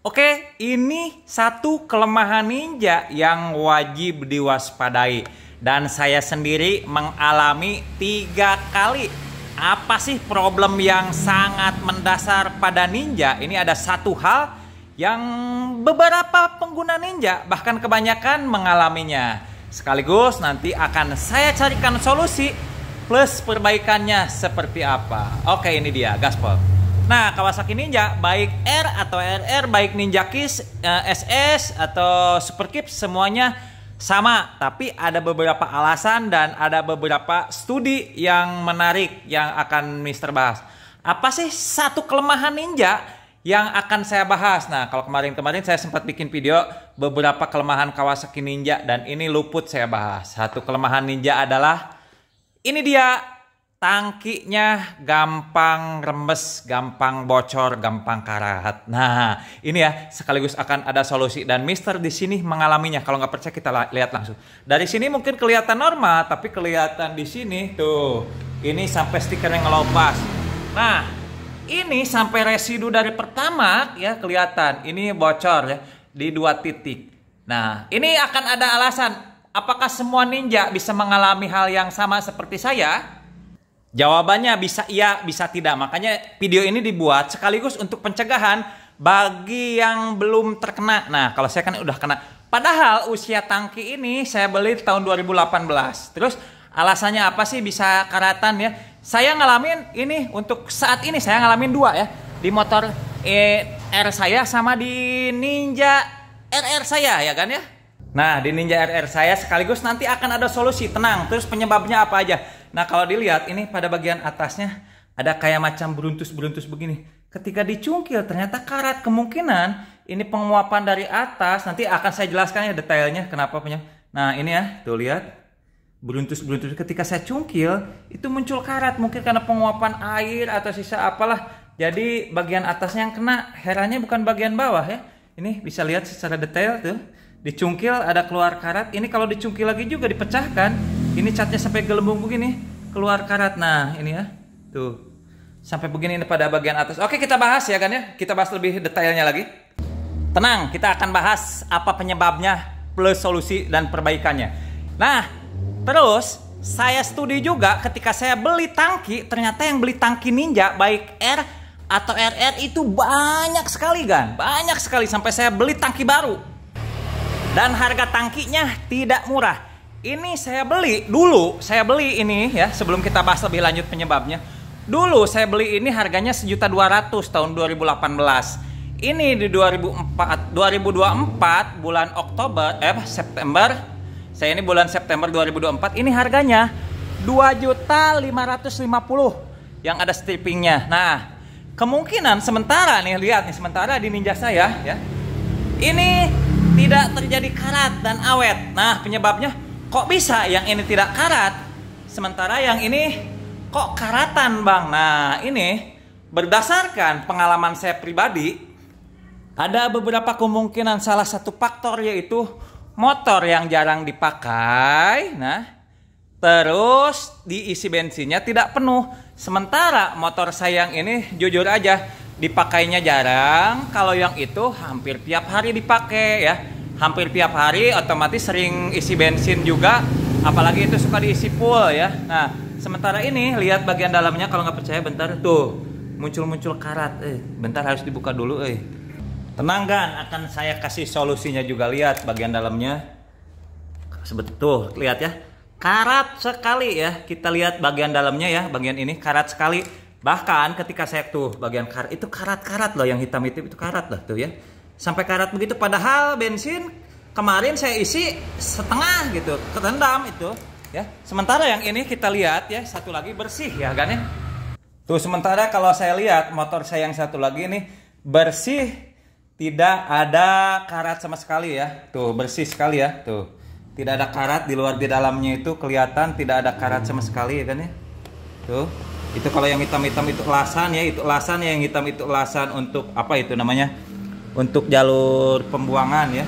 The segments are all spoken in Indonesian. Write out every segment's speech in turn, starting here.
Oke, ini satu kelemahan ninja yang wajib diwaspadai. Dan saya sendiri mengalami tiga kali. Apa sih problem yang sangat mendasar pada ninja? Ini ada satu hal yang beberapa pengguna ninja, bahkan kebanyakan mengalaminya. Sekaligus nanti akan saya carikan solusi plus perbaikannya seperti apa. Oke, ini dia gaspol. Nah, Kawasaki Ninja baik R atau RR, baik Ninja Kiss, SS eh, atau Super Kip semuanya sama, tapi ada beberapa alasan dan ada beberapa studi yang menarik yang akan Mister bahas. Apa sih satu kelemahan Ninja yang akan saya bahas? Nah, kalau kemarin-kemarin saya sempat bikin video beberapa kelemahan Kawasaki Ninja dan ini luput saya bahas. Satu kelemahan Ninja adalah ini dia tangkinya gampang remes, gampang bocor, gampang karat. Nah, ini ya sekaligus akan ada solusi dan Mister di sini mengalaminya. Kalau nggak percaya kita lihat langsung. Dari sini mungkin kelihatan normal, tapi kelihatan di sini tuh ini sampai stiker yang ngelopas. Nah, ini sampai residu dari pertama ya kelihatan. Ini bocor ya di dua titik. Nah, ini akan ada alasan. Apakah semua ninja bisa mengalami hal yang sama seperti saya? Jawabannya bisa iya, bisa tidak. Makanya video ini dibuat sekaligus untuk pencegahan bagi yang belum terkena. Nah, kalau saya kan udah kena. Padahal usia tangki ini saya beli tahun 2018. Terus alasannya apa sih bisa karatan ya? Saya ngalamin ini untuk saat ini saya ngalamin dua ya di motor eh, R saya sama di Ninja RR saya ya kan ya. Nah, di Ninja RR saya sekaligus nanti akan ada solusi, tenang. Terus penyebabnya apa aja? Nah kalau dilihat ini pada bagian atasnya ada kayak macam beruntus-beruntus begini. Ketika dicungkil ternyata karat kemungkinan ini penguapan dari atas nanti akan saya jelaskan ya detailnya kenapa punya. Nah ini ya tuh lihat beruntus-beruntus ketika saya cungkil itu muncul karat mungkin karena penguapan air atau sisa apalah jadi bagian atasnya yang kena herannya bukan bagian bawah ya ini bisa lihat secara detail tuh dicungkil ada keluar karat ini kalau dicungkil lagi juga dipecahkan ini catnya sampai gelembung begini keluar karat. Nah, ini ya. Tuh. Sampai begini pada bagian atas. Oke, kita bahas ya kan ya. Kita bahas lebih detailnya lagi. Tenang, kita akan bahas apa penyebabnya plus solusi dan perbaikannya. Nah, terus saya studi juga ketika saya beli tangki, ternyata yang beli tangki Ninja baik R atau RR itu banyak sekali kan, banyak sekali sampai saya beli tangki baru. Dan harga tangkinya tidak murah ini saya beli dulu saya beli ini ya sebelum kita bahas lebih lanjut penyebabnya dulu saya beli ini harganya sejuta dua ratus tahun 2018 ini di 2004 2024 bulan Oktober eh September saya ini bulan September 2024 ini harganya dua juta lima ratus lima puluh yang ada strippingnya nah kemungkinan sementara nih lihat nih sementara di ninja saya ya ini tidak terjadi karat dan awet nah penyebabnya kok bisa yang ini tidak karat sementara yang ini kok karatan bang nah ini berdasarkan pengalaman saya pribadi ada beberapa kemungkinan salah satu faktor yaitu motor yang jarang dipakai nah terus diisi bensinnya tidak penuh sementara motor saya yang ini jujur aja dipakainya jarang kalau yang itu hampir tiap hari dipakai ya hampir tiap hari otomatis sering isi bensin juga apalagi itu suka diisi full ya nah sementara ini lihat bagian dalamnya kalau nggak percaya bentar tuh muncul-muncul karat eh bentar harus dibuka dulu eh tenang kan akan saya kasih solusinya juga lihat bagian dalamnya sebetul lihat ya karat sekali ya kita lihat bagian dalamnya ya bagian ini karat sekali bahkan ketika saya tuh bagian karat itu karat-karat loh yang hitam itu itu karat loh tuh ya sampai karat begitu padahal bensin kemarin saya isi setengah gitu ketendam itu ya sementara yang ini kita lihat ya satu lagi bersih ya kan ya tuh sementara kalau saya lihat motor saya yang satu lagi ini bersih tidak ada karat sama sekali ya tuh bersih sekali ya tuh tidak ada karat di luar di dalamnya itu kelihatan tidak ada karat sama sekali ya kan ya tuh itu kalau yang hitam-hitam itu lasan ya itu lasan yang hitam itu lasan untuk apa itu namanya untuk jalur pembuangan ya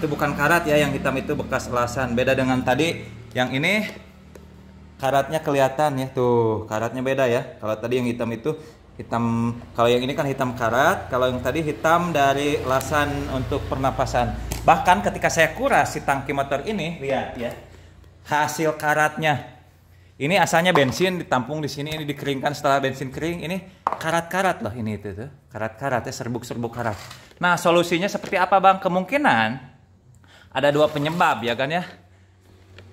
itu bukan karat ya yang hitam itu bekas lasan beda dengan tadi yang ini karatnya kelihatan ya tuh karatnya beda ya kalau tadi yang hitam itu hitam kalau yang ini kan hitam karat kalau yang tadi hitam dari lasan untuk pernapasan bahkan ketika saya kuras si tangki motor ini lihat ya hasil karatnya ini asalnya bensin ditampung di sini ini dikeringkan setelah bensin kering ini karat-karat loh ini itu tuh karat-karat ya serbuk-serbuk karat. Nah solusinya seperti apa bang? Kemungkinan ada dua penyebab ya kan ya.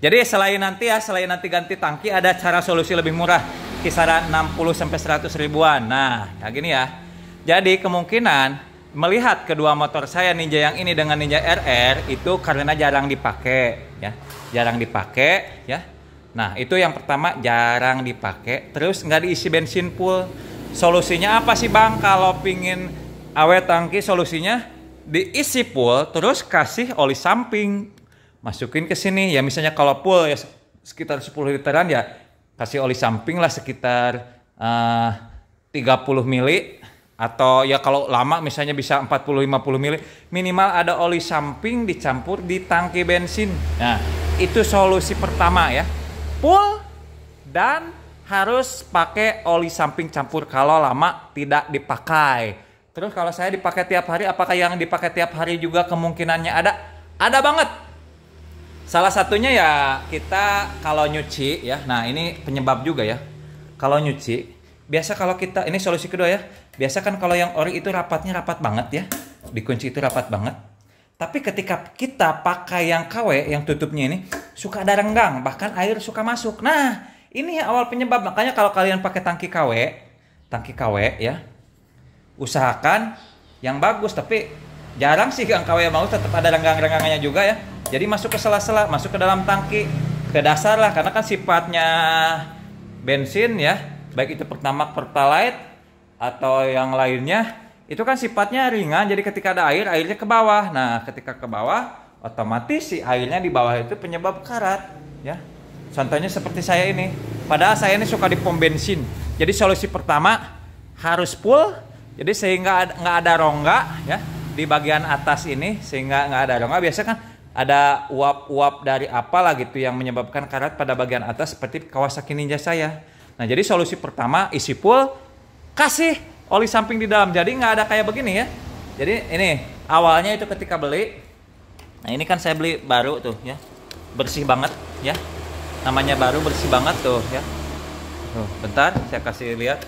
Jadi selain nanti ya selain nanti ganti tangki ada cara solusi lebih murah kisaran 60 sampai 100 ribuan. Nah ya gini ya. Jadi kemungkinan melihat kedua motor saya Ninja yang ini dengan Ninja RR itu karena jarang dipakai ya jarang dipakai ya Nah, itu yang pertama jarang dipakai, terus nggak diisi bensin full. Solusinya apa sih Bang kalau pingin awet tangki solusinya diisi pool terus kasih oli samping masukin ke sini ya misalnya kalau pool ya sekitar 10 literan ya kasih oli samping lah sekitar eh, uh, 30 mili atau ya kalau lama misalnya bisa 40-50 mili minimal ada oli samping dicampur di tangki bensin nah itu solusi pertama ya pool dan harus pakai oli samping campur kalau lama tidak dipakai. Terus kalau saya dipakai tiap hari, apakah yang dipakai tiap hari juga kemungkinannya ada? Ada banget. Salah satunya ya kita kalau nyuci ya. Nah, ini penyebab juga ya. Kalau nyuci, biasa kalau kita ini solusi kedua ya. Biasa kan kalau yang ori itu rapatnya rapat banget ya. Dikunci itu rapat banget. Tapi ketika kita pakai yang KW yang tutupnya ini suka ada renggang, bahkan air suka masuk. Nah, ini awal penyebab. Makanya kalau kalian pakai tangki KW, tangki KW ya, usahakan yang bagus. Tapi jarang sih yang KW yang mau tetap ada renggang-renggangannya juga ya. Jadi masuk ke sela-sela, masuk ke dalam tangki, ke dasar lah. Karena kan sifatnya bensin ya, baik itu pertama pertalite atau yang lainnya itu kan sifatnya ringan jadi ketika ada air airnya ke bawah nah ketika ke bawah otomatis si airnya di bawah itu penyebab karat ya Contohnya seperti saya ini. Padahal saya ini suka di pom bensin. Jadi solusi pertama harus full. Jadi sehingga nggak ada rongga ya di bagian atas ini sehingga nggak ada rongga. Biasanya kan ada uap-uap dari apalah gitu yang menyebabkan karat pada bagian atas seperti Kawasaki Ninja saya. Nah jadi solusi pertama isi full, kasih oli samping di dalam. Jadi nggak ada kayak begini ya. Jadi ini awalnya itu ketika beli. Nah ini kan saya beli baru tuh ya, bersih banget ya namanya baru bersih banget tuh ya tuh bentar saya kasih lihat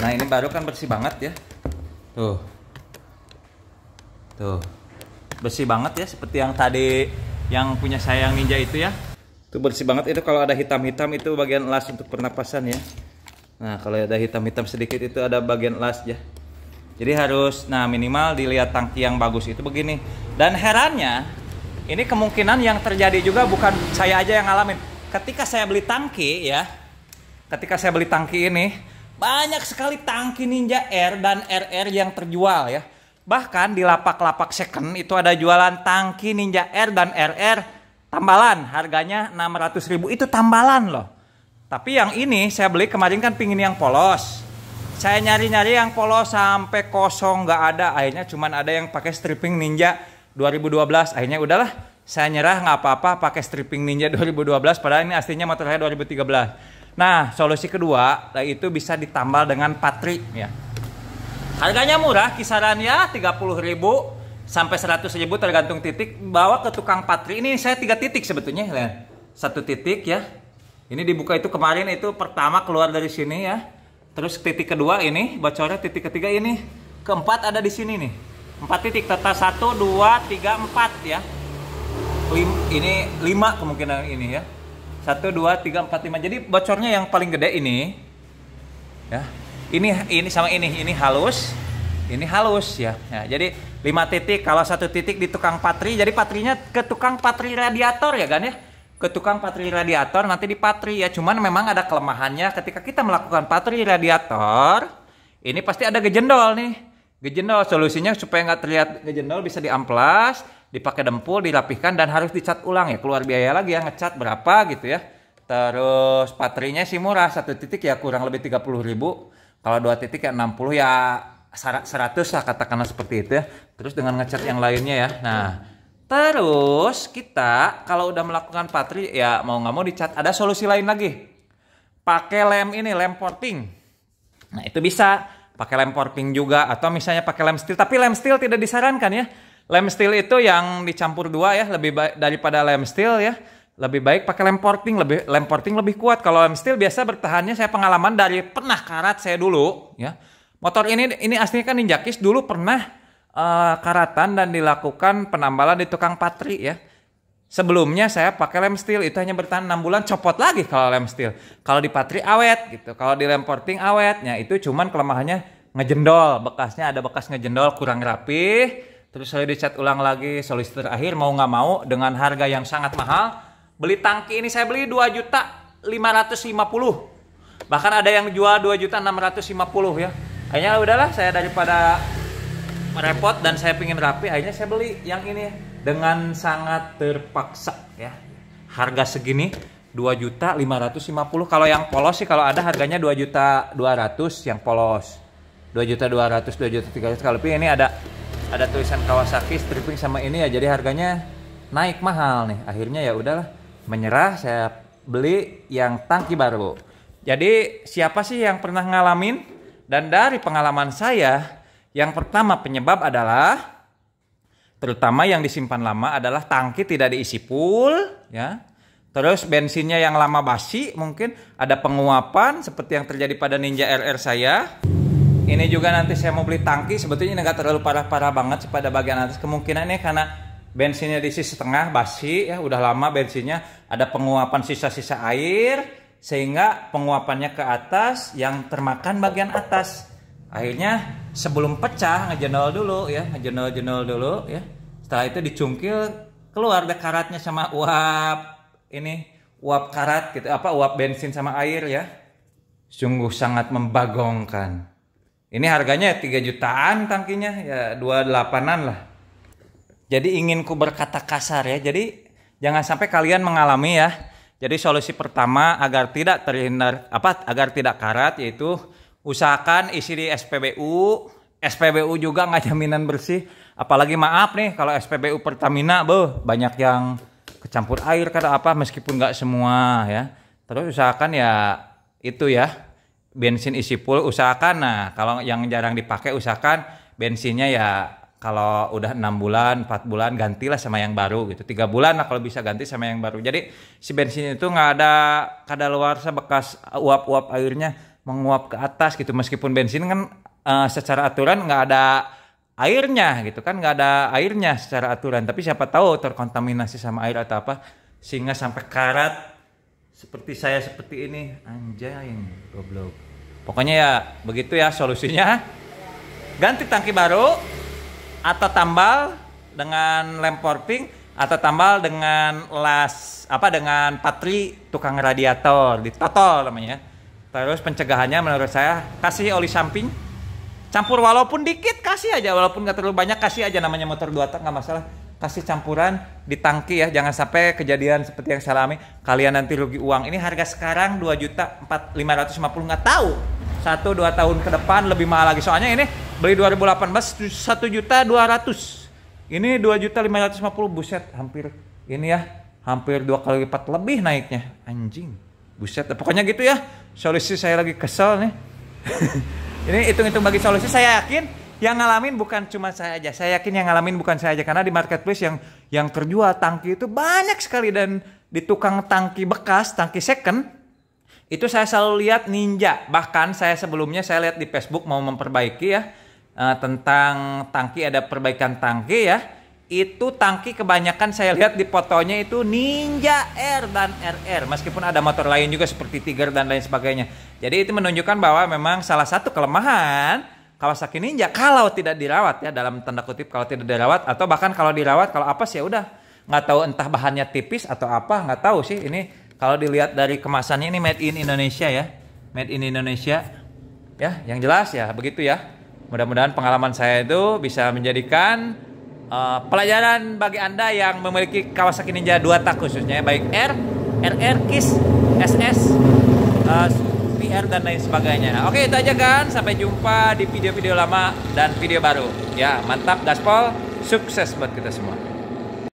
nah ini baru kan bersih banget ya tuh tuh bersih banget ya seperti yang tadi yang punya saya yang ninja itu ya itu bersih banget itu kalau ada hitam-hitam itu bagian las untuk pernapasan ya nah kalau ada hitam-hitam sedikit itu ada bagian las ya jadi harus nah minimal dilihat tangki yang bagus itu begini dan herannya ini kemungkinan yang terjadi juga bukan saya aja yang ngalamin. Ketika saya beli tangki ya, ketika saya beli tangki ini, banyak sekali tangki Ninja R dan RR yang terjual ya. Bahkan di lapak-lapak second itu ada jualan tangki Ninja R dan RR tambalan harganya 600 ribu itu tambalan loh. Tapi yang ini saya beli kemarin kan pingin yang polos. Saya nyari-nyari yang polos sampai kosong nggak ada. Akhirnya cuman ada yang pakai stripping Ninja 2012 akhirnya udahlah saya nyerah nggak apa-apa pakai stripping ninja 2012 padahal ini aslinya motor saya 2013 nah solusi kedua itu bisa ditambal dengan patri ya harganya murah kisaran ya 30 ribu sampai 100 ribu tergantung titik bawa ke tukang patri ini saya tiga titik sebetulnya lihat ya. satu titik ya ini dibuka itu kemarin itu pertama keluar dari sini ya terus titik kedua ini bocornya titik ketiga ini keempat ada di sini nih empat titik tetap satu dua tiga empat ya. Lim, ini lima kemungkinan ini ya. satu dua tiga empat lima Jadi bocornya yang paling gede ini ya. Ini ini sama ini, ini halus, ini halus ya. ya jadi lima titik kalau satu titik di tukang patri jadi patrinya ke tukang patri radiator ya kan ya ke tukang patri radiator nanti di patri ya cuman memang ada kelemahannya ketika kita melakukan patri radiator ini pasti ada gejendol nih Gejenol solusinya supaya nggak terlihat gejenol bisa diamplas, dipakai dempul, dilapihkan dan harus dicat ulang ya. Keluar biaya lagi ya ngecat berapa gitu ya. Terus baterainya sih murah, satu titik ya kurang lebih 30 ribu. Kalau dua titik ya 60 ya 100 lah katakanlah seperti itu ya. Terus dengan ngecat yang lainnya ya. Nah, terus kita kalau udah melakukan patri ya mau nggak mau dicat. Ada solusi lain lagi. Pakai lem ini, lem porting. Nah itu bisa pakai lem porping juga atau misalnya pakai lem steel tapi lem steel tidak disarankan ya lem steel itu yang dicampur dua ya lebih baik daripada lem steel ya lebih baik pakai lem porting lebih lem porting lebih kuat kalau lem steel biasa bertahannya saya pengalaman dari pernah karat saya dulu ya motor ini ini aslinya kan ninjakis dulu pernah uh, karatan dan dilakukan penambalan di tukang patri ya Sebelumnya saya pakai lem steel itu hanya bertahan 6 bulan copot lagi kalau lem steel. Kalau di patri awet gitu. Kalau di lem porting awetnya itu cuman kelemahannya ngejendol bekasnya ada bekas ngejendol kurang rapi terus saya dicat ulang lagi solicitor akhir mau nggak mau dengan harga yang sangat mahal beli tangki ini saya beli 2 juta 550 bahkan ada yang jual 2 juta 650 ya kayaknya udahlah saya daripada merepot dan saya pingin rapi akhirnya saya beli yang ini dengan sangat terpaksa ya. Harga segini 2.550. juta kalau yang polos sih kalau ada harganya 2.200 juta yang polos 2.200, juta juta kalau ini ada ada tulisan Kawasaki stripping sama ini ya jadi harganya naik mahal nih akhirnya ya udahlah menyerah saya beli yang tangki baru jadi siapa sih yang pernah ngalamin dan dari pengalaman saya yang pertama penyebab adalah terutama yang disimpan lama adalah tangki tidak diisi full ya terus bensinnya yang lama basi mungkin ada penguapan seperti yang terjadi pada Ninja RR saya ini juga nanti saya mau beli tangki sebetulnya ini nggak terlalu parah-parah banget pada bagian atas kemungkinan ini karena bensinnya diisi setengah basi ya udah lama bensinnya ada penguapan sisa-sisa air sehingga penguapannya ke atas yang termakan bagian atas akhirnya sebelum pecah ngejendol dulu ya ngejendol-jendol dulu ya setelah itu dicungkil keluar deh karatnya sama uap ini uap karat gitu apa uap bensin sama air ya sungguh sangat membagongkan ini harganya 3 jutaan tangkinya ya 28an lah jadi ingin ku berkata kasar ya jadi jangan sampai kalian mengalami ya jadi solusi pertama agar tidak terhindar apa agar tidak karat yaitu usahakan isi di SPBU SPBU juga nggak jaminan bersih apalagi maaf nih kalau SPBU Pertamina boh, banyak yang kecampur air kata apa meskipun nggak semua ya terus usahakan ya itu ya bensin isi full usahakan nah kalau yang jarang dipakai usahakan bensinnya ya kalau udah enam bulan empat bulan gantilah sama yang baru gitu tiga bulan lah kalau bisa ganti sama yang baru jadi si bensin itu nggak ada kadaluarsa bekas uap-uap airnya menguap ke atas gitu meskipun bensin kan uh, secara aturan nggak ada airnya gitu kan nggak ada airnya secara aturan tapi siapa tahu terkontaminasi sama air atau apa sehingga sampai karat seperti saya seperti ini anjay goblok pokoknya ya begitu ya solusinya ganti tangki baru atau tambal dengan lem porting atau tambal dengan las apa dengan patri tukang radiator di total namanya Terus pencegahannya menurut saya kasih oli samping, campur walaupun dikit kasih aja, walaupun nggak terlalu banyak kasih aja namanya motor dua tak nggak masalah. Kasih campuran di tangki ya, jangan sampai kejadian seperti yang saya alami. Kalian nanti rugi uang. Ini harga sekarang dua juta empat lima ratus lima puluh nggak tahu satu dua tahun ke depan lebih mahal lagi. Soalnya ini beli 2018 satu juta dua ratus. Ini dua juta lima ratus lima puluh buset hampir ini ya hampir dua kali lipat lebih naiknya anjing buset pokoknya gitu ya solusi saya lagi kesel nih ini hitung-hitung bagi solusi saya yakin yang ngalamin bukan cuma saya aja saya yakin yang ngalamin bukan saya aja karena di marketplace yang yang terjual tangki itu banyak sekali dan di tukang tangki bekas tangki second itu saya selalu lihat ninja bahkan saya sebelumnya saya lihat di Facebook mau memperbaiki ya eh, tentang tangki ada perbaikan tangki ya itu tangki kebanyakan saya lihat di fotonya itu Ninja R dan RR meskipun ada motor lain juga seperti Tiger dan lain sebagainya. Jadi itu menunjukkan bahwa memang salah satu kelemahan Kawasaki Ninja kalau tidak dirawat ya dalam tanda kutip kalau tidak dirawat atau bahkan kalau dirawat kalau apa sih ya udah nggak tahu entah bahannya tipis atau apa nggak tahu sih ini kalau dilihat dari kemasannya ini made in Indonesia ya made in Indonesia ya yang jelas ya begitu ya mudah-mudahan pengalaman saya itu bisa menjadikan Uh, pelajaran bagi Anda yang memiliki Kawasaki Ninja 2 tak khususnya baik R, RR, KIS, SS, uh, eh, PR dan lain sebagainya. Oke, itu aja kan. Sampai jumpa di video-video lama dan video baru. Ya, mantap gaspol. Sukses buat kita semua.